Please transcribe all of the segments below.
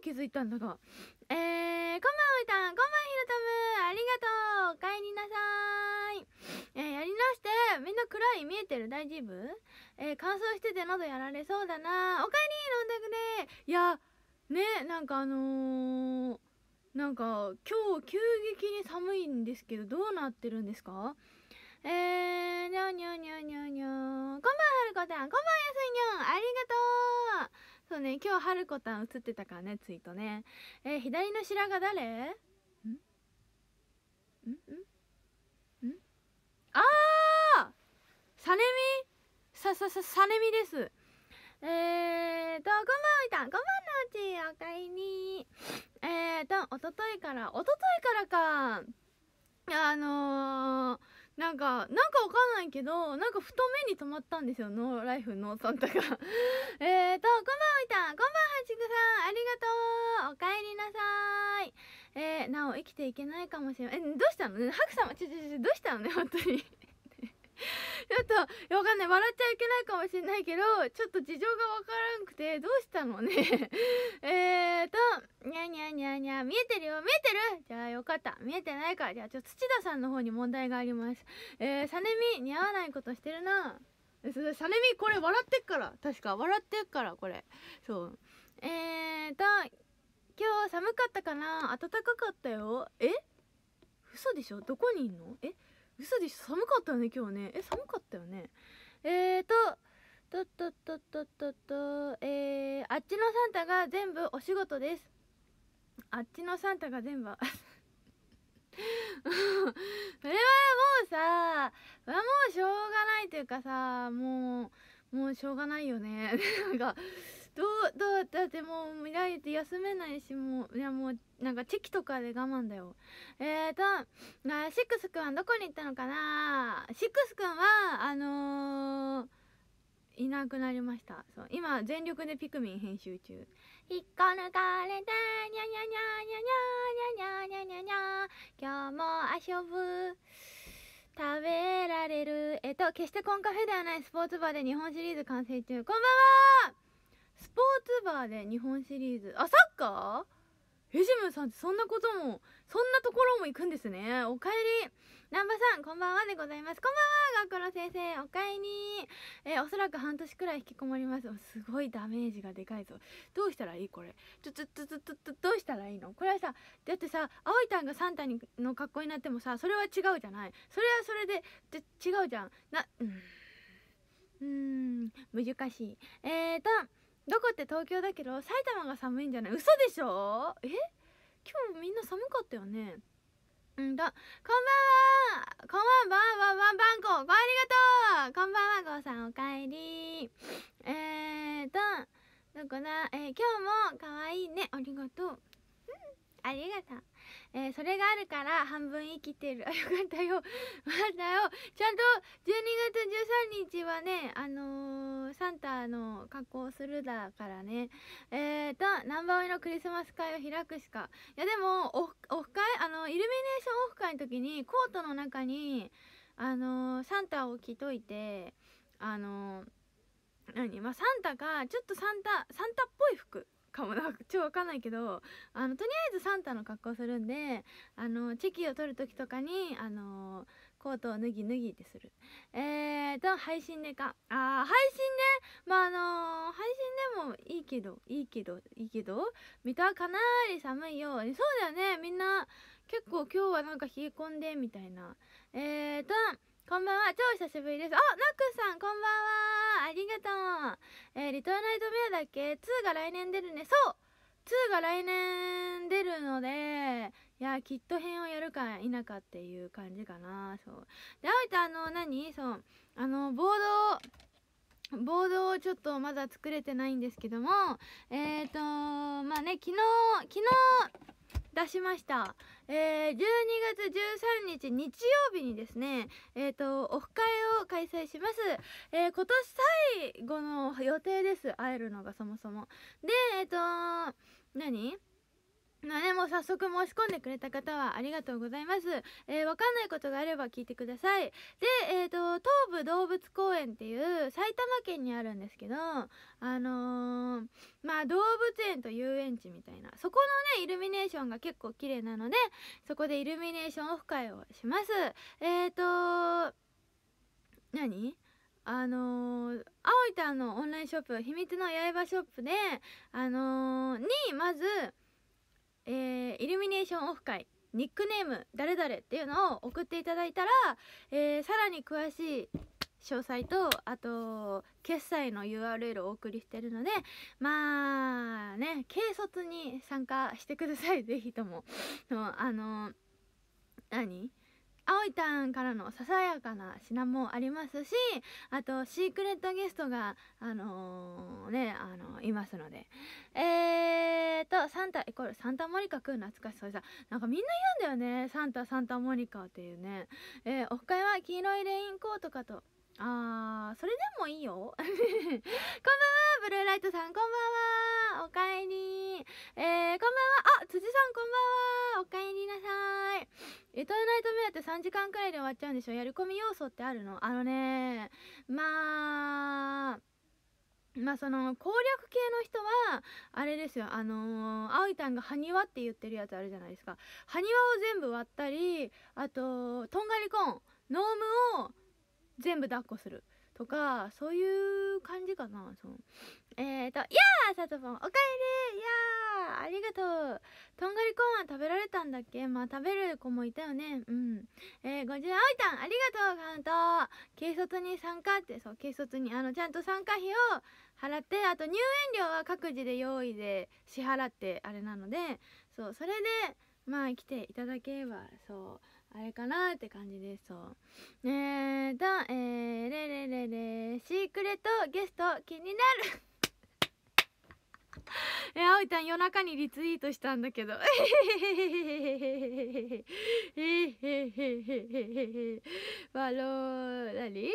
気づいたんだがえー、こんばんおいたんこんばんはひろたむありがとうお帰りなさいえー、やり直してみんな暗い見えてる大丈夫えー、乾燥してて喉やられそうだなおかえり飲んだくでいやねなんかあのー、なんか今日急激に寒いんですけどどうなってるんですかえー、にょにょにょにょにょこんばんはるこちゃんこんばんはやすいにょんありがとうそうね今日はるこたん映ってたからねツイートねえー、左の白髪誰んんんんああサネミさささサネミですえーと、こんばんは、こんばんのうち、おかえり。えーと、おとといから、おとといからか、あのー、なんかなんかわかんないけどなんかふと目に留まったんですよノーライフノーサンタが えーとこんばんはいたこんばんはちぐさんありがとうおかえりなさいえー、なお生きていけないかもしれないえどうしたのねハク様ちょちょちょどうしたのね本当にちょっとわかんない笑っちゃいけないかもしれないけどちょっと事情がわからんくてどうしたのね えーとにゃにゃにゃにゃ見えてるよ見えてるじゃあよかった見えてないかじゃあちょっと土田さんの方に問題がありますえーサネミ似合わないことしてるなサネミこれ笑ってっから確か笑ってっからこれそうえーと今日寒かったかな暖かかったよえ嘘でしょどこにいんのえ嘘でしょ寒かったよね今日ねえ寒かったよねえーととっとっとっとっとっとえー、あっちのサンタが全部お仕事ですあっちのサンタが全部 それはもうさはもうしょうがないというかさもうもうしょうがないよね なんかどうどうだってもう見られて休めないしもういやもうなんかチェキとかで我慢だよえーとなシックスくんはどこに行ったのかなシックスくんはあのー、いなくなりましたそう今全力でピクミン編集中引っこ抜かれてニャニャニャニャニャニャニャニャニャニャ今日も遊ぶ食べられるえっと決してコンカフェではないスポーツバーで日本シリーズ完成中こんばんはスポーツバーで日本シリーズあサッカーフジムさんってそんなこともそんなところも行くんですねおかえり南波さんこんばんはでございますこんばんは学校の先生おかえりえおそらく半年くらい引きこもりますすごいダメージがでかいぞどうしたらいいこれちょちょちょちょちょどうしたらいいのこれはさだってさいたんがサンタにの格好になってもさそれは違うじゃないそれはそれでで違うじゃんなうんうん難しいえーとどこって東京だけど埼玉が寒いんじゃない嘘でしょえ今日みんな寒かったよねんだこんばんはこんばんはワンワンワンんンコありがとうこんばんはゴさんおかえりえーとどこだえー、今日もかわいいねありがとううんありがとうえー、それがあるから半分生きてる あよかったよまだよちゃんと12月13日はねあのー、サンタの格好するだからねえーとナンバーのクリスマス会を開くしかいやでもオフオフ会あのイルミネーションオフ会の時にコートの中にあのー、サンタを着といてあの何まあ、サンタがちょっとサンタサンタっぽい服かも な超わかんないけどあのとりあえずサンタの格好するんであのチェキを取る時とかにあのコートを脱ぎ脱ぎってするえーと配信でかあー配信ねまああのー、配信でもいいけどいいけどいいけど水戸はかなり寒いよそうだよねみんな結構今日はなんか冷え込んでみたいなえーとこんばんは。超久しぶりです。あ、ナックさん、こんばんは。ありがとう。えー、リトルナイトメアだっけ ?2 が来年出るね。そう !2 が来年出るので、いや、きっと編をやるか否かっていう感じかな。そう。で、あえてあの、何そう。あの、ボードを、ボードをちょっとまだ作れてないんですけども、えっ、ー、とまあね、昨日、昨日、出しました、えー、12月13日日曜日にですねえっ、ー、とオフ会を開催します、えー、今年最後の予定です会えるのがそもそもでえっ、ー、と何まあね、もう早速申し込んでくれた方はありがとうございます。えー、わかんないことがあれば聞いてください。で、えっ、ー、と、東武動物公園っていう埼玉県にあるんですけど、あのー、まあ動物園と遊園地みたいな、そこのね、イルミネーションが結構綺麗なので、そこでイルミネーションオフ会をします。えっ、ー、と、何あのー、青いたのオンラインショップ、秘密の刃ショップで、あのに、まず、えー、イルミネーションオフ会ニックネーム誰々っていうのを送っていただいたら、えー、さらに詳しい詳細とあと決済の URL をお送りしてるのでまあね軽率に参加してください是非とも。あの何葵たんからのささやかな品もありますしあとシークレットゲストがあのー、ねあのー、いますのでえーとサンタイコールサンタモニカくん懐かしそうでさなんかみんな言うんだよねサンタサンタモニカっていうねえー、オフ会は黄色いレインコートかとあーそれでもいいよ こんばんはブルーライトさんこんばんはおかえりえー、こんばんはあ辻さんこんばんはおかえりなさいエトナイト目当て3時間くらいで終わっちゃうんでしょやり込み要素ってあるのあのねまあまあその攻略系の人はあれですよあのー、葵たんが埴輪って言ってるやつあるじゃないですか埴輪を全部割ったりあととんがりコーンノームを全部抱っこするとかそういう感じかなそうえっ、ー、と「いやーさとぽんおかえりいやーありがとうとんがりコーンは食べられたんだっけまあ食べる子もいたよねうんえー、50あおいたんありがとうカウント軽率に参加ってそう軽率にあのちゃんと参加費を払ってあと入園料は各自で用意で支払ってあれなのでそうそれでまあ来ていただければそうあれかなって感じですそうええとえー、れれれれシークレットゲスト気になる えあおいたん夜中にリツイートしたんだけどへへへへへへへへへへへへへへへへへへわろへへ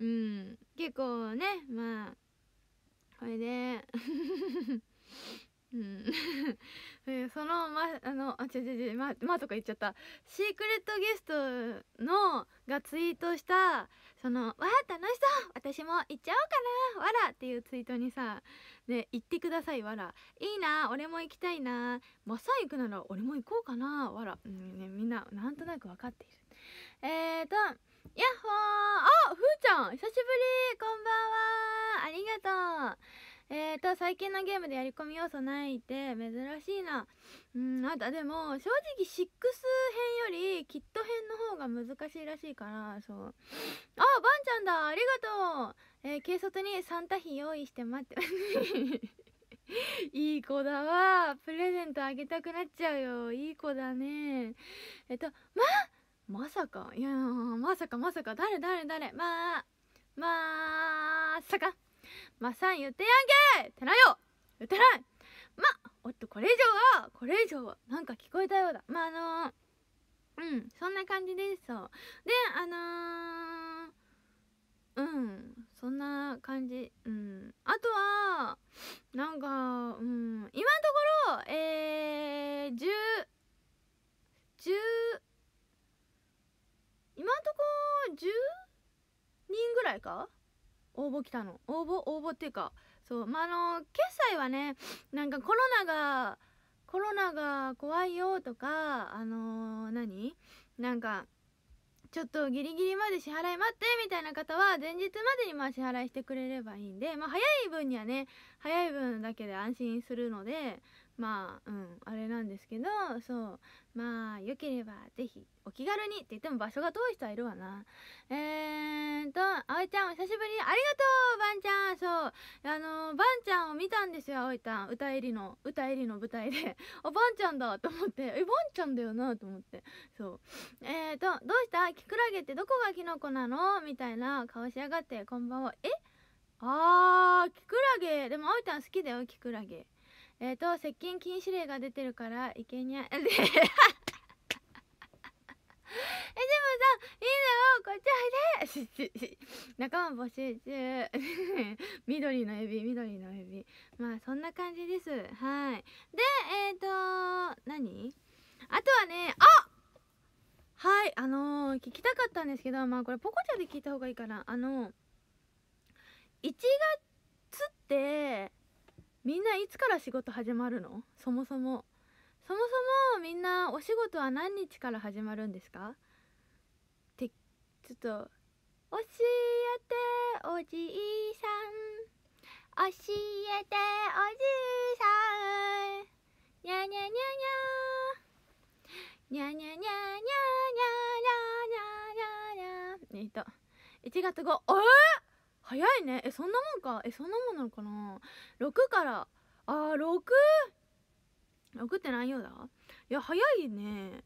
うん結構ねまあこれへうんでそのまあのあ違う違う違うままとか言っちゃったシークレットゲストのがツイートしたその「わあ楽しそう私も行っちゃおうかなわら」っていうツイートにさ「で行ってくださいわら」「いいな俺も行きたいなマッサ行くなら俺も行こうかなわら」うんね、みんななんとなく分かっているえーとやっほーあふーちゃん久しぶりこんばんはありがとうえーと最近のゲームでやり込み要素ないって珍しいなうんあとでも正直6編よりキット編の方が難しいらしいからそうあバンちゃんだありがとうえー、軽率にサンタ費用意して待って いい子だわプレゼントあげたくなっちゃうよいい子だねえっとままさかいやまさかまさか誰誰誰まあまあさかまさん言ってやんけってなよ言ってないまおっとこれ以上はこれ以上はなんか聞こえたようだまああのー、うんそんな感じですそうであのー、うんそんな感じうんあとはなんかうん今のところえー、10 10今のところ10人ぐらいか応募来たの応募応募っていうかそうまああの決済はねなんかコロナがコロナが怖いよとかあのー、何なんかちょっとギリギリまで支払い待ってみたいな方は前日までにまあ支払いしてくれればいいんでまあ早い分にはね早い分だけで安心するのでまあうんあれなんですけどそうまあ良ければ是非お気軽にって言っても場所が遠い人はいるわなえーと葵ちゃんお久しぶりありがとうばんちゃんそうあのばんちゃんを見たんですよ葵ちゃん歌入りの歌入りの舞台であ ばんちゃんだと思ってえばんちゃんだよなと思ってそうえーとどうしたキクラゲってどこがキノコなのみたいな顔しやがってこんばんはえあーキクラゲでも葵ちゃん好きだよキクラゲえっ、ー、と接近禁止令が出てるからいけにゃ えでもさいいのよ、こっちおいで仲間募集中 緑のエビ緑のエビまあそんな感じですはいでえっ、ー、と何あとはねあはいあのー、聞きたかったんですけどまあこれポコちゃんで聞いた方がいいかなあの1月ってみんないつから仕事始まるのそもそもそもそもみんなお仕事は何日から始まるんですかってちょっと教えておじいさん教えておじいさんにゃにゃにゃにゃにゃにゃにゃにゃにゃにゃにゃにゃにゃにゃえっと1月5えっ早いねえそんなもんかえそんなもんなのかな6からあ 6?6 って何曜だいや早いねっ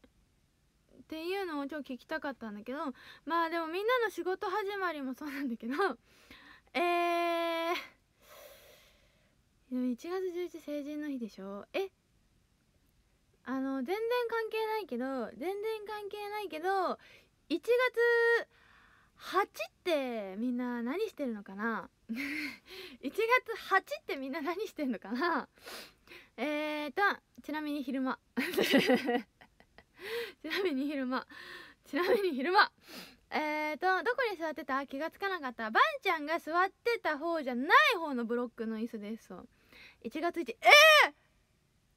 ていうのをちょっと聞きたかったんだけどまあでもみんなの仕事始まりもそうなんだけど えー、でも1月11成人の日でしょえあの全然関係ないけど全然関係ないけど1月8ってみんな何してるのかな1月8ってみんな何してんのかなえーとちなみに昼間 ちなみに昼間ちなみに昼間えーとどこに座ってた気がつかなかったばんちゃんが座ってた方じゃない方のブロックの椅子です1月1えー、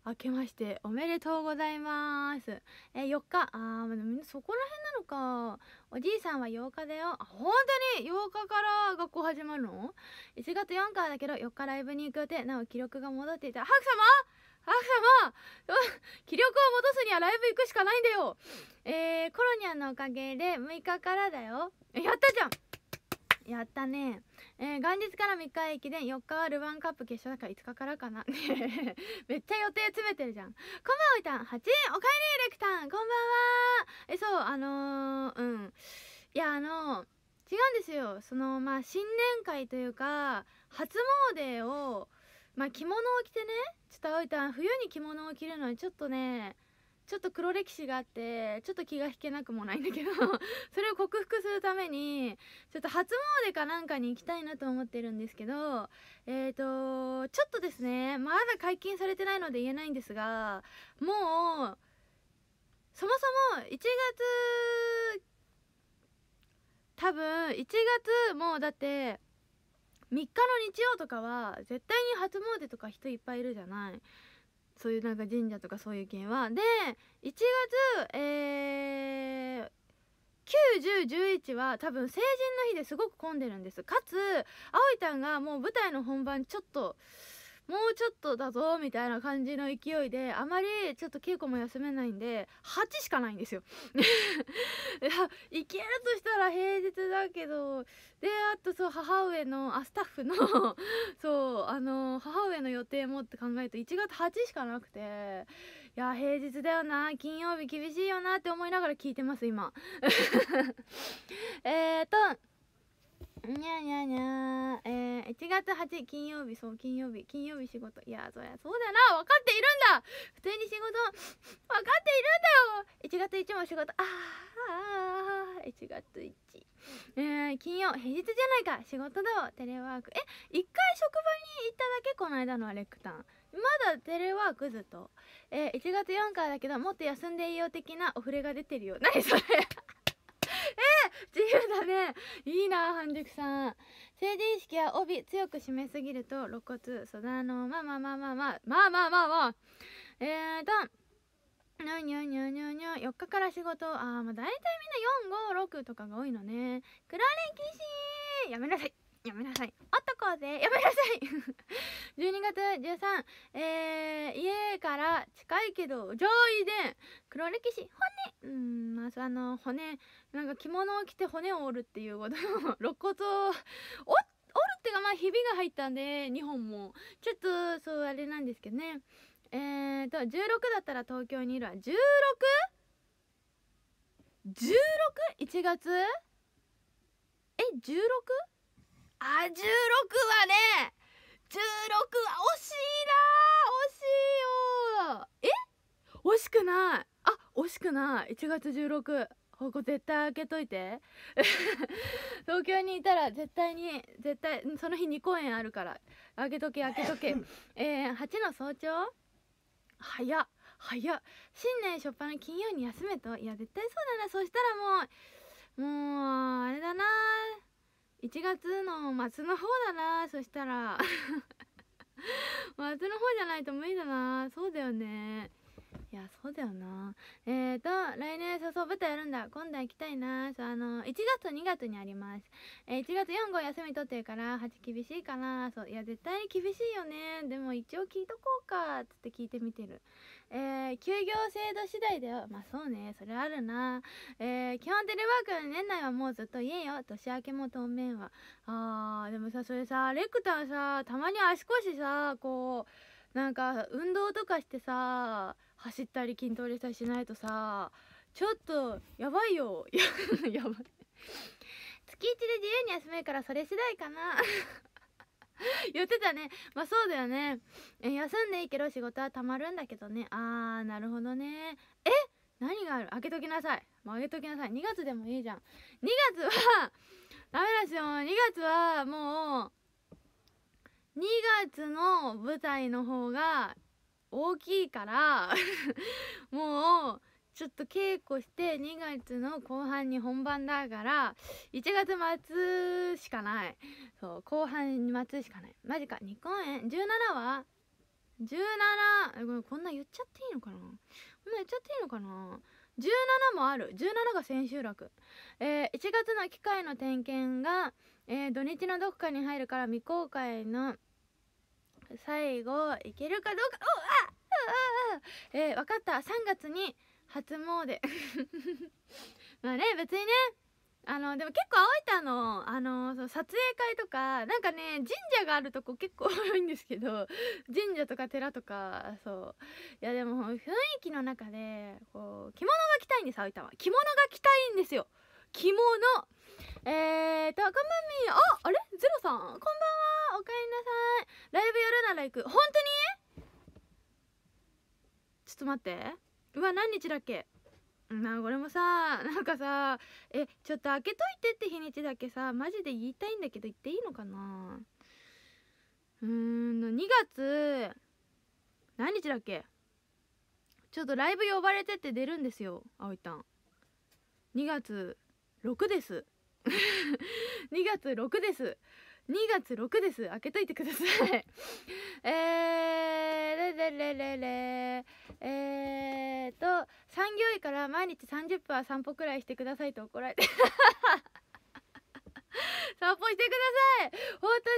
明けましておめでとうございますえ4日あーんなそこら辺なのかおじいさんは8日だよ本当に8日から学校始まるの ?1 月4日だけど4日ライブに行く予定なお記録が戻っていたハク様ク様気力を戻すにはライブ行くしかないんだよえー、コロニアンのおかげで6日からだよやったじゃんやったねえー、元日から3日駅伝4日はルヴァンカップ決勝だから5日からかな めっちゃ予定詰めてるじゃんこんばんはおいたん8円おかえりレクタンこんばんはえそうあのー、うんいやあのー、違うんですよそのまあ新年会というか初詣をまあ着物を着てねちょっとおいたん冬に着物を着るのにちょっとねちょっと黒歴史があってちょっと気が引けなくもないんだけど それを克服するためにちょっと初詣かなんかに行きたいなと思ってるんですけどえっ、ー、とちょっとですねまだ解禁されてないので言えないんですがもうそもそも1月多分1月もうだって3日の日曜とかは絶対に初詣とか人いっぱいいるじゃないそういうなんか神社とかそういう系はで1月えー91011は多分成人の日ですごく混んでるんですかつ葵ゃんがもう舞台の本番ちょっともうちょっとだぞみたいな感じの勢いであまりちょっと稽古も休めないんで8しかないんですよ いや行けるとしたら平日だけどであとそう母上のあスタッフの そうあの母上の予定もって考えると1月8しかなくていや平日だよな金曜日厳しいよなって思いながら聞いてます今 えっとにゃにゃにゃえー、1月8金曜日、そう、金曜日、金曜日仕事。いや、そりゃそうだな、分かっているんだ普通に仕事、分かっているんだよ !1 月1も仕事、あー、あー、1月1。えー、金曜、平日じゃないか仕事だわ、テレワーク。え、1回職場に行っただけこの間のアレクタン。まだテレワークずっと。えー、1月4からだけど、もっと休んでいいよ的なお触れが出てるよ。何それ自由だねいいな半熟さん成人式は帯強く締めすぎると露骨そだのまあまあまあまあまあまあまあまあまあえーとにょにょにょにょにょ4日から仕事ああまあ大体みんな456とかが多いのね黒歴史やめなさいやめなさいあっこうぜやめなさい12月13、えー、家から近いけど上位で黒歴史骨うんまずあの骨なんか着物を着て骨を折るっていうこと肋骨を折るっていうかまあひびが入ったんで2本もちょっとそうあれなんですけどねえーと16だったら東京にいるわ1 6 16? 1月え 16? あ16はね十六は惜しいな惜しいよえ惜しくないあ惜しくない1月16ここ絶対開けといて 東京にいたら絶対に絶対その日2公演あるから開けとけ開けとけえー、8の早朝早っ早っ新年初っ端金曜に休めといや絶対そうだなそしたらもうもうあれだな1月の末の方だなそしたら末 の方じゃないと無理だなそうだよねいやそうだよなえーと来年早う舞台やるんだ今度は行きたいなそうあの1月と2月にあります、えー、1月4号休み取ってるから8厳しいかなそういや絶対に厳しいよねでも一応聞いとこうかっつって聞いてみてるえー、休業制度次第では、まあそうね、それあるな。えー、基本テレワークの年内はもうずっと家よ。年明けも当面は。あー、でもさ、それさ、レクターさ、たまに足腰さ、こう、なんか運動とかしてさ、走ったり筋トレしたりしないとさ、ちょっと、やばいよ。やばい。月1で自由に休めるからそれ次第かな。言ってたねまあそうだよね休んでいいけど仕事はたまるんだけどねあーなるほどねえ何がある開けときなさいもう開けときなさい2月でもいいじゃん2月はダメですよ2月はもう2月の舞台の方が大きいから もうちょっと稽古して2月の後半に本番だから1月末しかないそう後半末しかないマジか2公演17は 17! こんな言っちゃっていいのかなこんな言っちゃっていいのかな17もある17が千秋楽、えー、1月の機械の点検が、えー、土日のどこかに入るから未公開の最後いけるかどうかおっあああえー、分かった3月に初詣 まあね別にねあのでも結構青いたのあのその撮影会とかなんかね神社があるとこ結構多いんですけど神社とか寺とかそういやでも雰囲気の中でこう着物が着たいんです青いたは着物が着たいんですよ着物えーとこんばんみああれゼロさんこんばんはおかえりなさいライブやるなら行く本当にちょっと待ってうわ何日だっけまあれもさ なんかさえちょっと開けといてって日にちだけさマジで言いたいんだけど言っていいのかなうーん2月何日だっけちょっとライブ呼ばれてって出るんですよあおいたん2月6です2 月6です2月6です開けといてください えーれれれれれえーと産業医から毎日30分は散歩くらいしてくださいと怒られて 散歩してください本当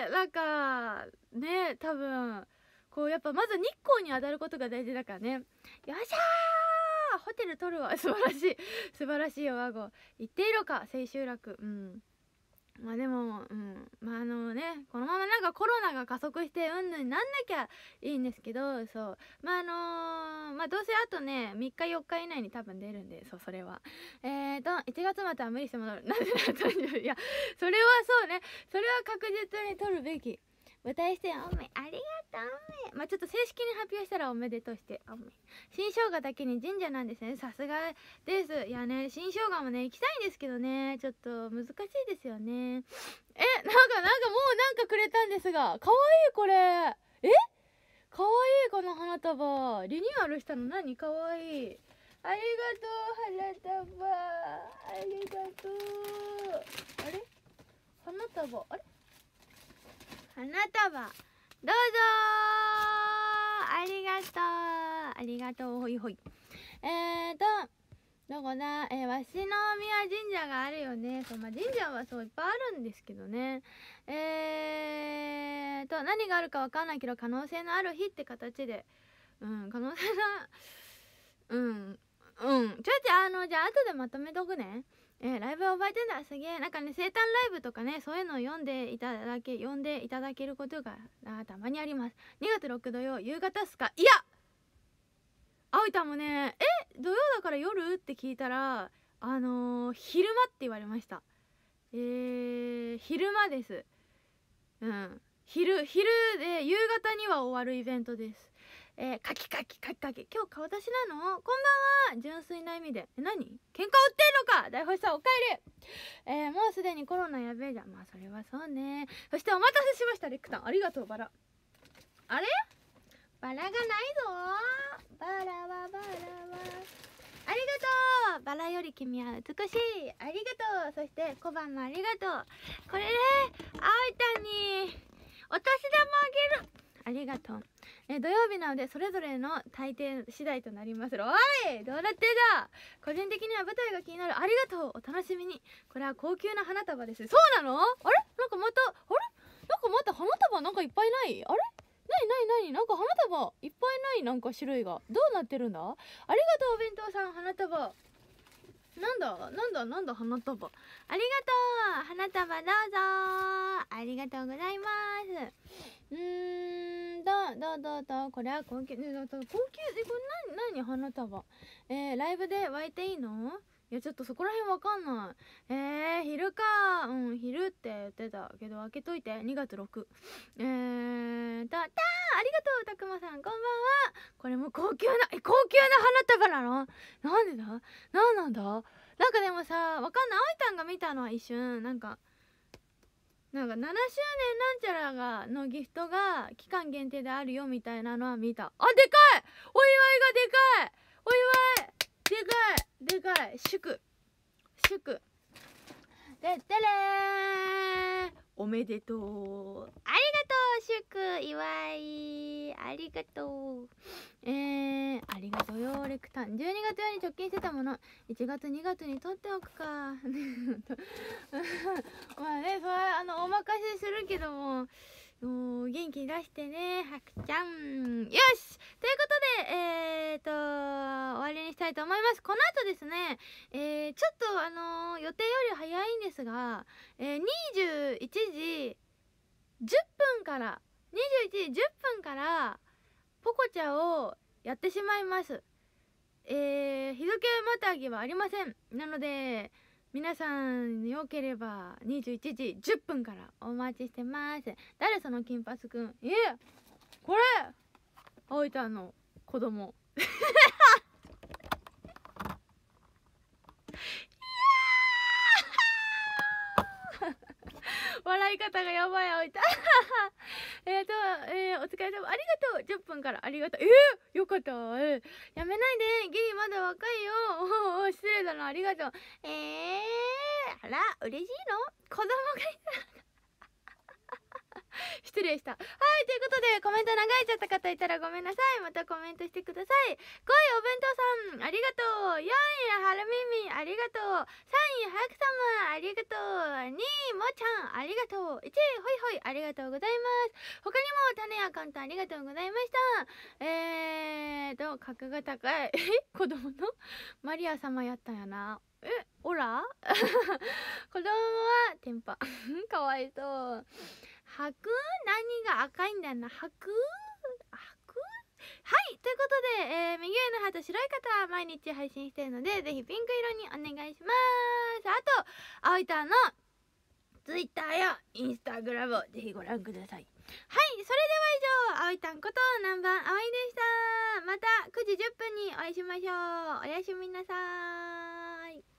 にねなんかね多分こうやっぱまず日光に当たることが大事だからねよっしゃーホテル取るわ素晴らしい素晴らしいよ和合行っていろか千秋楽うんまあでも、うん、まああのね、このままなんかコロナが加速してうんぬんなんなきゃいいんですけど、そう。まああのー、まあどうせあとね、3日4日以内に多分出るんで、そう、それは。えーと、1月または無理して戻る。なんでな、いや、それはそうね、それは確実に取るべき。舞台おめありがとうおめまあちょっと正式に発表したらおめでとうしておめ新生姜だけに神社なんですねさすがですいやね新生姜もね行きたいんですけどねちょっと難しいですよねえなんかなんかもうなんかくれたんですがかわいいこれえかわいいこの花束リニューアルしたの何かわいいありがとう花束ありがとうあれ花束あれ花束どうぞありがとうありがとうほいほいえーとどこだえー、わしの宮神社があるよねそう、まあ、神社はそういっぱいあるんですけどねえーと何があるかわかんないけど可能性のある日って形でうん可能性のうんうんちょいちょいあのじゃあ後でまとめとくねえー、ライブ覚えてんだすげえなんかね生誕ライブとかねそういうのを読んでいただけ読んでいただけることがあたまにあります2月6土曜夕方っすかいや葵たんもねえ土曜だから夜って聞いたらあのー、昼間って言われましたえー、昼間ですうん昼昼で夕方には終わるイベントですえー、カキカキカキカキ今日顔出しなのこんばんは純粋な意味でえ何喧嘩売ってんのか大星さんおかえりえー、もうすでにコロナやべえじゃんまあそれはそうねそしてお待たせしましたレックんありがとうバラあれバラがないぞバラはバラはありがとうバラより君は美しいありがとうそして小判もありがとうこれねあおいたんにお年玉あげるありがとう。え、土曜日なので、それぞれの大抵次第となりますおいどうなってんだ個人的には舞台が気になる。ありがとうお楽しみに。これは高級な花束です。そうなのあれなんかまた、あれなんかまた花束なんかいっぱいないあれなになになになんか花束いっぱいないなんか種類が。どうなってるんだありがとうお弁当さん花束。なんだなんだなんだ花束ありがとう花束どうぞありがとうございますうんどうどうどうどうこれは高級高級えこれ何何花束えー、ライブで湧いていいのいやちょっとそこら辺わかんないえー、昼かうん昼って言ってたけど開けといて2月6えーとたーありがとうたくまさんこんばんはこれも高級なえ高級な花束なのなんでだなんなんだなんかでもさわかんないあいたんが見たのは一瞬なんかなんか7周年なんちゃらがのギフトが期間限定であるよみたいなのは見たあでかいお祝いがでかいお祝いでかいでかい祝祝でってれおめでとうありがとう祝祝いありがとうえー、ありがとうよレクタン12月用に直近してたもの1月2月に取っておくか まあねそれあのお任せするけどももう元気出してねはくちゃんよしということでえー、っと終わりにしたいと思いますこの後ですねえー、ちょっとあのー、予定より早いんですが、えー、21時10分から21時10分からポコチャをやってしまいますえー、日付またぎはありませんなので皆さんよければ21時10分からお待ちしてます誰その金髪くんえこれ葵ちゃんの子供 いや笑い方がやばい葵ちゃん えっと、えー、お疲れ様ありがとう10分からありがとうえー、よかった、えー、やめないでギリまだ若いよ 失礼だなありがとうえーら嬉しいの子供がいる失礼した はいということでコメント長いちゃった方いたらごめんなさいまたコメントしてください5位お弁当さんありがとう4位はるみみありがとう3位はくさまありがとう2位もちゃんありがとう1位ほいほいありがとうございます他にも種やカンとありがとうございましたえーと格が高い子供のマリア様やったんやなえオラ子供はンパかわいそう白何が赤いんだよな白はいということで、えー、右上のハと白い方は毎日配信してるのでぜひピンク色にお願いしますあと青いターの Twitter や Instagram をぜひご覧くださいはいそれでは以上おいたんこと南蛮あおいでしたまた9時10分にお会いしましょうおやすみなさい